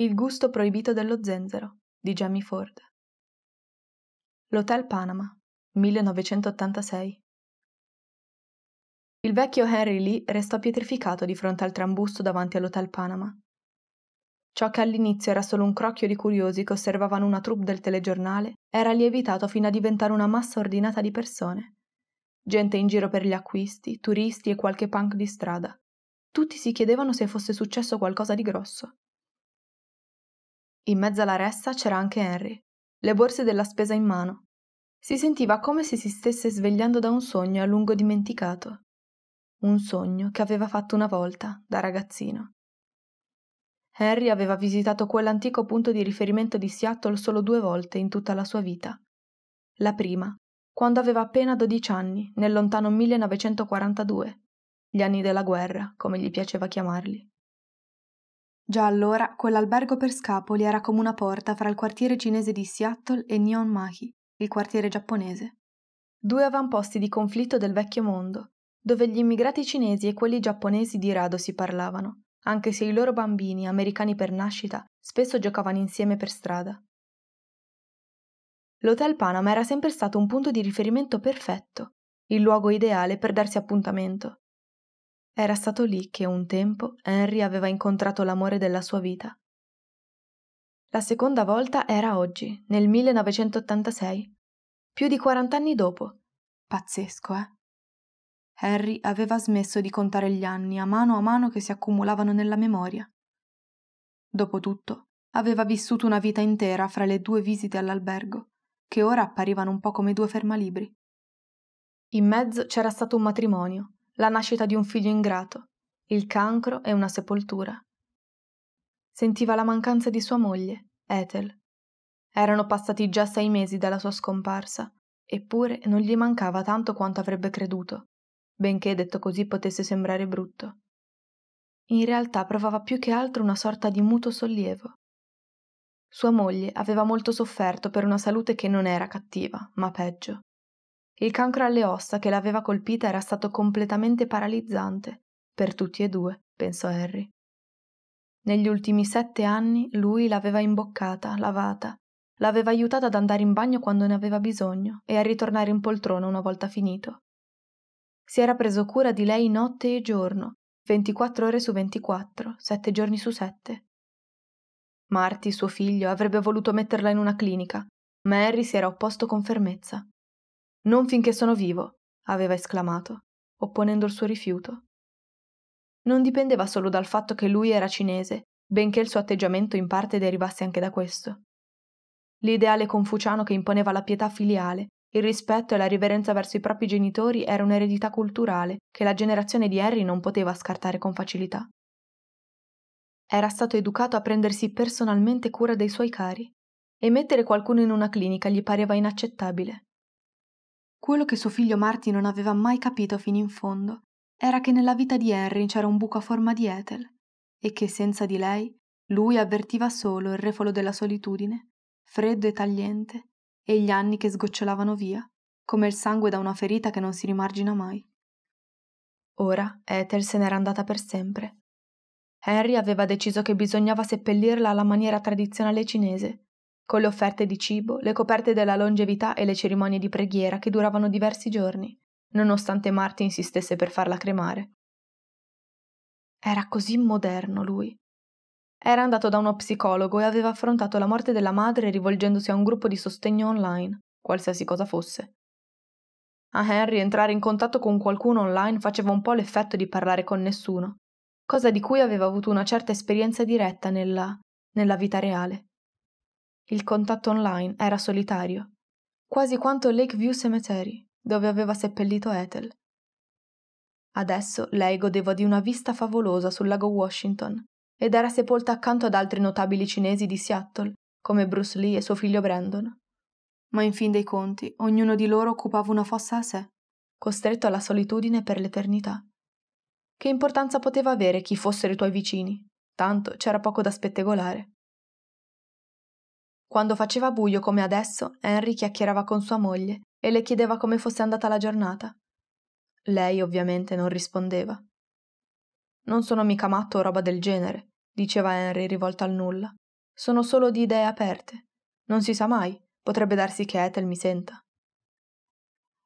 Il gusto proibito dello zenzero di Jamie Ford. L'Hotel Panama, 1986. Il vecchio Henry Lee restò pietrificato di fronte al trambusto davanti all'Hotel Panama. Ciò che all'inizio era solo un crocchio di curiosi che osservavano una troupe del telegiornale era lievitato fino a diventare una massa ordinata di persone. Gente in giro per gli acquisti, turisti e qualche punk di strada. Tutti si chiedevano se fosse successo qualcosa di grosso. In mezzo alla ressa c'era anche Henry, le borse della spesa in mano. Si sentiva come se si stesse svegliando da un sogno a lungo dimenticato. Un sogno che aveva fatto una volta, da ragazzino. Henry aveva visitato quell'antico punto di riferimento di Seattle solo due volte in tutta la sua vita. La prima, quando aveva appena 12 anni, nel lontano 1942, gli anni della guerra, come gli piaceva chiamarli. Già allora quell'albergo per scapoli era come una porta fra il quartiere cinese di Seattle e Nihonmaki, il quartiere giapponese. Due avamposti di conflitto del vecchio mondo, dove gli immigrati cinesi e quelli giapponesi di rado si parlavano, anche se i loro bambini, americani per nascita, spesso giocavano insieme per strada. L'Hotel Panama era sempre stato un punto di riferimento perfetto, il luogo ideale per darsi appuntamento, era stato lì che un tempo Henry aveva incontrato l'amore della sua vita. La seconda volta era oggi, nel 1986, più di 40 anni dopo. Pazzesco, eh? Harry aveva smesso di contare gli anni a mano a mano che si accumulavano nella memoria. Dopotutto, aveva vissuto una vita intera fra le due visite all'albergo, che ora apparivano un po' come due fermalibri. In mezzo c'era stato un matrimonio, la nascita di un figlio ingrato, il cancro e una sepoltura. Sentiva la mancanza di sua moglie, Ethel. Erano passati già sei mesi dalla sua scomparsa, eppure non gli mancava tanto quanto avrebbe creduto, benché detto così potesse sembrare brutto. In realtà provava più che altro una sorta di muto sollievo. Sua moglie aveva molto sofferto per una salute che non era cattiva, ma peggio, il cancro alle ossa che l'aveva colpita era stato completamente paralizzante, per tutti e due, pensò Harry. Negli ultimi sette anni lui l'aveva imboccata, lavata, l'aveva aiutata ad andare in bagno quando ne aveva bisogno e a ritornare in poltrona una volta finito. Si era preso cura di lei notte e giorno, 24 ore su 24, 7 giorni su 7. Marty, suo figlio, avrebbe voluto metterla in una clinica, ma Harry si era opposto con fermezza. Non finché sono vivo, aveva esclamato, opponendo il suo rifiuto. Non dipendeva solo dal fatto che lui era cinese, benché il suo atteggiamento in parte derivasse anche da questo. L'ideale confuciano che imponeva la pietà filiale, il rispetto e la riverenza verso i propri genitori era un'eredità culturale che la generazione di Harry non poteva scartare con facilità. Era stato educato a prendersi personalmente cura dei suoi cari, e mettere qualcuno in una clinica gli pareva inaccettabile. Quello che suo figlio Marty non aveva mai capito fino in fondo era che nella vita di Henry c'era un buco a forma di Ethel e che senza di lei lui avvertiva solo il refolo della solitudine, freddo e tagliente, e gli anni che sgocciolavano via, come il sangue da una ferita che non si rimargina mai. Ora Ethel se n'era andata per sempre. Henry aveva deciso che bisognava seppellirla alla maniera tradizionale cinese, con le offerte di cibo, le coperte della longevità e le cerimonie di preghiera che duravano diversi giorni, nonostante Marti insistesse per farla cremare. Era così moderno lui. Era andato da uno psicologo e aveva affrontato la morte della madre rivolgendosi a un gruppo di sostegno online, qualsiasi cosa fosse. A Henry entrare in contatto con qualcuno online faceva un po' l'effetto di parlare con nessuno, cosa di cui aveva avuto una certa esperienza diretta nella, nella vita reale. Il contatto online era solitario, quasi quanto Lakeview Cemetery, dove aveva seppellito Ethel. Adesso lei godeva di una vista favolosa sul lago Washington ed era sepolta accanto ad altri notabili cinesi di Seattle, come Bruce Lee e suo figlio Brandon. Ma in fin dei conti, ognuno di loro occupava una fossa a sé, costretto alla solitudine per l'eternità. Che importanza poteva avere chi fossero i tuoi vicini? Tanto c'era poco da spettegolare. Quando faceva buio come adesso, Henry chiacchierava con sua moglie e le chiedeva come fosse andata la giornata. Lei ovviamente non rispondeva. Non sono mica matto o roba del genere, diceva Henry rivolto al nulla. Sono solo di idee aperte. Non si sa mai, potrebbe darsi che Ethel mi senta.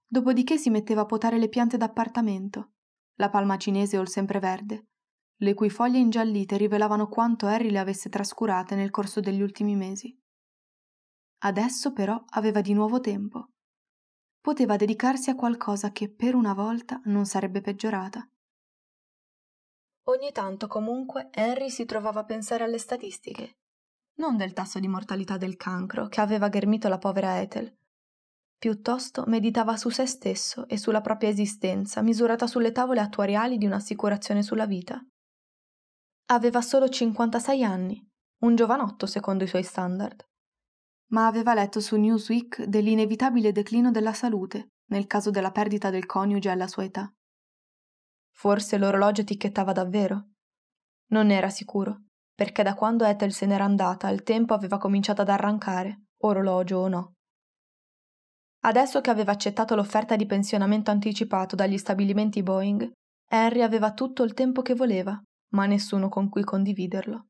Dopodiché si metteva a potare le piante d'appartamento, la palma cinese o il sempreverde, le cui foglie ingiallite rivelavano quanto Harry le avesse trascurate nel corso degli ultimi mesi. Adesso però aveva di nuovo tempo. Poteva dedicarsi a qualcosa che per una volta non sarebbe peggiorata. Ogni tanto comunque Henry si trovava a pensare alle statistiche, non del tasso di mortalità del cancro che aveva ghermito la povera Ethel. Piuttosto meditava su se stesso e sulla propria esistenza misurata sulle tavole attuariali di un'assicurazione sulla vita. Aveva solo 56 anni, un giovanotto secondo i suoi standard ma aveva letto su Newsweek dell'inevitabile declino della salute nel caso della perdita del coniuge alla sua età. Forse l'orologio etichettava davvero. Non era sicuro, perché da quando Ethel se n'era andata il tempo aveva cominciato ad arrancare, orologio o no. Adesso che aveva accettato l'offerta di pensionamento anticipato dagli stabilimenti Boeing, Henry aveva tutto il tempo che voleva, ma nessuno con cui condividerlo.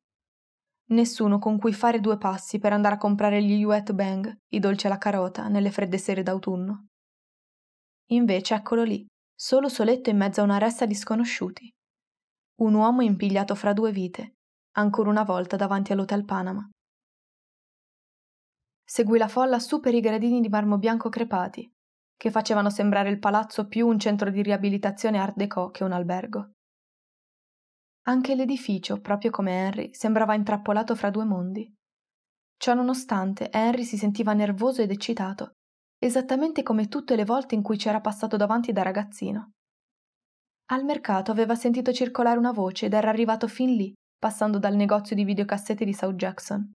Nessuno con cui fare due passi per andare a comprare gli Yuet Bang, i dolci alla carota, nelle fredde sere d'autunno. Invece eccolo lì, solo soletto in mezzo a una ressa di sconosciuti. Un uomo impigliato fra due vite, ancora una volta davanti all'Hotel Panama. Seguì la folla su per i gradini di marmo bianco crepati, che facevano sembrare il palazzo più un centro di riabilitazione art déco che un albergo. Anche l'edificio, proprio come Henry, sembrava intrappolato fra due mondi. Ciò nonostante, Henry si sentiva nervoso ed eccitato, esattamente come tutte le volte in cui c'era passato davanti da ragazzino. Al mercato aveva sentito circolare una voce ed era arrivato fin lì, passando dal negozio di videocassette di South Jackson.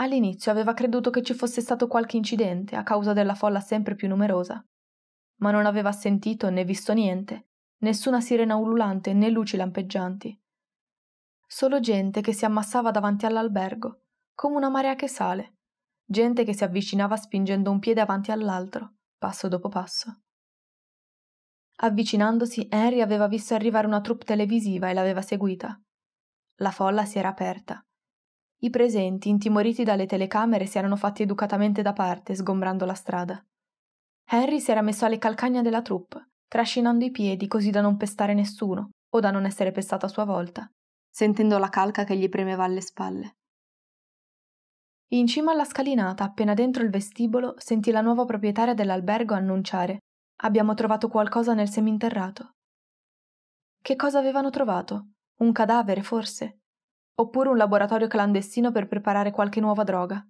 All'inizio aveva creduto che ci fosse stato qualche incidente a causa della folla sempre più numerosa, ma non aveva sentito né visto niente nessuna sirena ululante né luci lampeggianti. Solo gente che si ammassava davanti all'albergo, come una marea che sale, gente che si avvicinava spingendo un piede avanti all'altro, passo dopo passo. Avvicinandosi, Henry aveva visto arrivare una troupe televisiva e l'aveva seguita. La folla si era aperta. I presenti, intimoriti dalle telecamere, si erano fatti educatamente da parte, sgombrando la strada. Henry si era messo alle calcagna della troupe, trascinando i piedi così da non pestare nessuno o da non essere pestata a sua volta, sentendo la calca che gli premeva alle spalle. In cima alla scalinata, appena dentro il vestibolo, sentì la nuova proprietaria dell'albergo annunciare Abbiamo trovato qualcosa nel seminterrato. Che cosa avevano trovato? Un cadavere, forse? Oppure un laboratorio clandestino per preparare qualche nuova droga?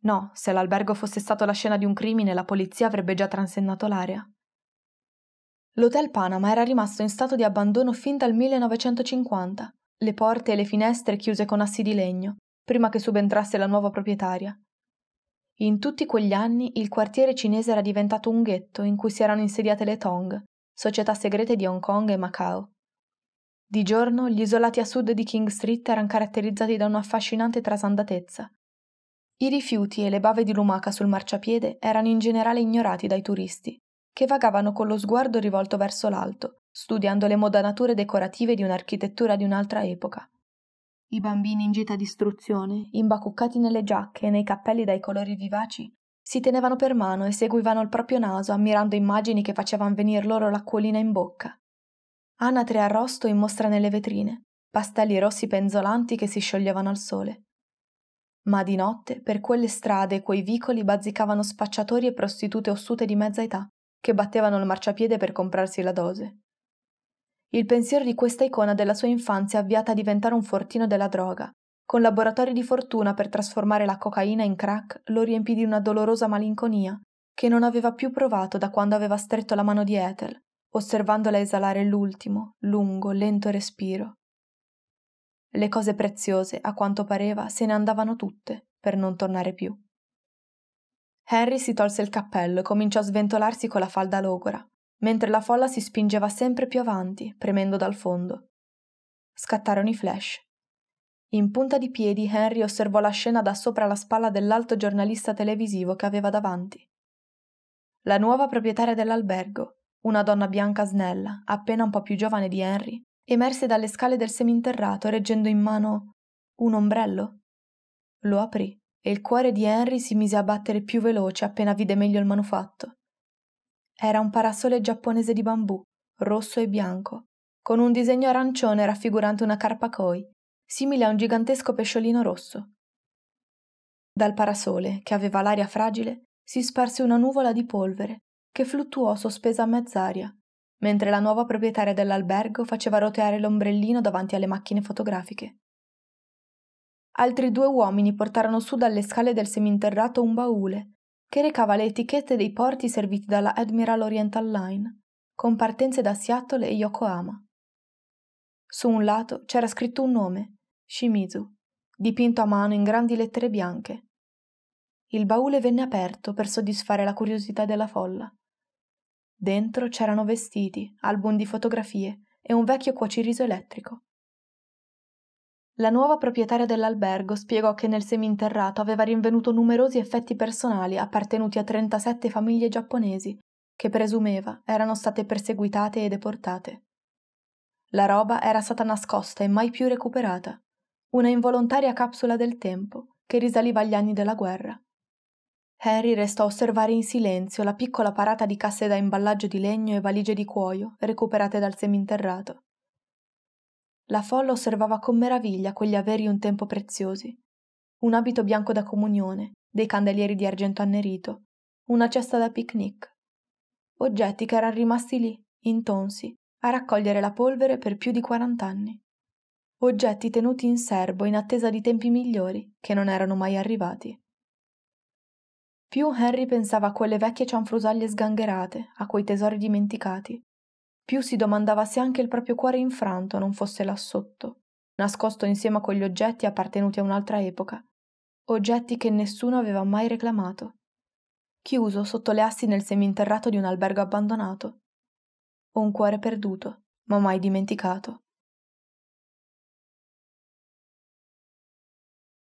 No, se l'albergo fosse stato la scena di un crimine, la polizia avrebbe già transennato l'area. L'Hotel Panama era rimasto in stato di abbandono fin dal 1950, le porte e le finestre chiuse con assi di legno, prima che subentrasse la nuova proprietaria. In tutti quegli anni il quartiere cinese era diventato un ghetto in cui si erano insediate le Tong, società segrete di Hong Kong e Macao. Di giorno gli isolati a sud di King Street erano caratterizzati da un'affascinante trasandatezza. I rifiuti e le bave di lumaca sul marciapiede erano in generale ignorati dai turisti che vagavano con lo sguardo rivolto verso l'alto, studiando le modanature decorative di un'architettura di un'altra epoca. I bambini in gita d'istruzione, imbacuccati nelle giacche e nei cappelli dai colori vivaci, si tenevano per mano e seguivano il proprio naso ammirando immagini che facevano venir loro l'acquolina in bocca. Anatre arrosto in mostra nelle vetrine, pastelli rossi penzolanti che si scioglievano al sole. Ma di notte, per quelle strade e quei vicoli bazzicavano spacciatori e prostitute ossute di mezza età, che battevano il marciapiede per comprarsi la dose. Il pensiero di questa icona della sua infanzia avviata a diventare un fortino della droga, con laboratori di fortuna per trasformare la cocaina in crack, lo riempì di una dolorosa malinconia che non aveva più provato da quando aveva stretto la mano di Ethel, osservandola esalare l'ultimo, lungo, lento respiro. Le cose preziose, a quanto pareva, se ne andavano tutte per non tornare più. Henry si tolse il cappello e cominciò a sventolarsi con la falda logora, mentre la folla si spingeva sempre più avanti, premendo dal fondo. Scattarono i flash. In punta di piedi Henry osservò la scena da sopra la spalla dell'alto giornalista televisivo che aveva davanti. La nuova proprietaria dell'albergo, una donna bianca snella, appena un po' più giovane di Henry, emerse dalle scale del seminterrato reggendo in mano un ombrello. Lo aprì e il cuore di Henry si mise a battere più veloce appena vide meglio il manufatto. Era un parasole giapponese di bambù, rosso e bianco, con un disegno arancione raffigurante una carpa koi, simile a un gigantesco pesciolino rosso. Dal parasole, che aveva l'aria fragile, si sparse una nuvola di polvere che fluttuò sospesa a mezz'aria, mentre la nuova proprietaria dell'albergo faceva roteare l'ombrellino davanti alle macchine fotografiche. Altri due uomini portarono su dalle scale del seminterrato un baule, che recava le etichette dei porti serviti dalla Admiral Oriental Line, con partenze da Seattle e Yokohama. Su un lato c'era scritto un nome, Shimizu, dipinto a mano in grandi lettere bianche. Il baule venne aperto per soddisfare la curiosità della folla. Dentro c'erano vestiti, album di fotografie e un vecchio cuociriso elettrico. La nuova proprietaria dell'albergo spiegò che nel seminterrato aveva rinvenuto numerosi effetti personali appartenuti a 37 famiglie giapponesi, che presumeva erano state perseguitate e deportate. La roba era stata nascosta e mai più recuperata, una involontaria capsula del tempo che risaliva agli anni della guerra. Harry restò a osservare in silenzio la piccola parata di casse da imballaggio di legno e valigie di cuoio recuperate dal seminterrato. La folla osservava con meraviglia quegli averi un tempo preziosi. Un abito bianco da comunione, dei candelieri di argento annerito, una cesta da picnic. Oggetti che erano rimasti lì, intonsi, a raccogliere la polvere per più di quarant'anni. Oggetti tenuti in serbo in attesa di tempi migliori che non erano mai arrivati. Più Henry pensava a quelle vecchie cianfrusaglie sgangherate, a quei tesori dimenticati, più si domandava se anche il proprio cuore infranto non fosse là sotto, nascosto insieme a quegli oggetti appartenuti a un'altra epoca, oggetti che nessuno aveva mai reclamato, chiuso sotto le assi nel seminterrato di un albergo abbandonato. Un cuore perduto, ma mai dimenticato.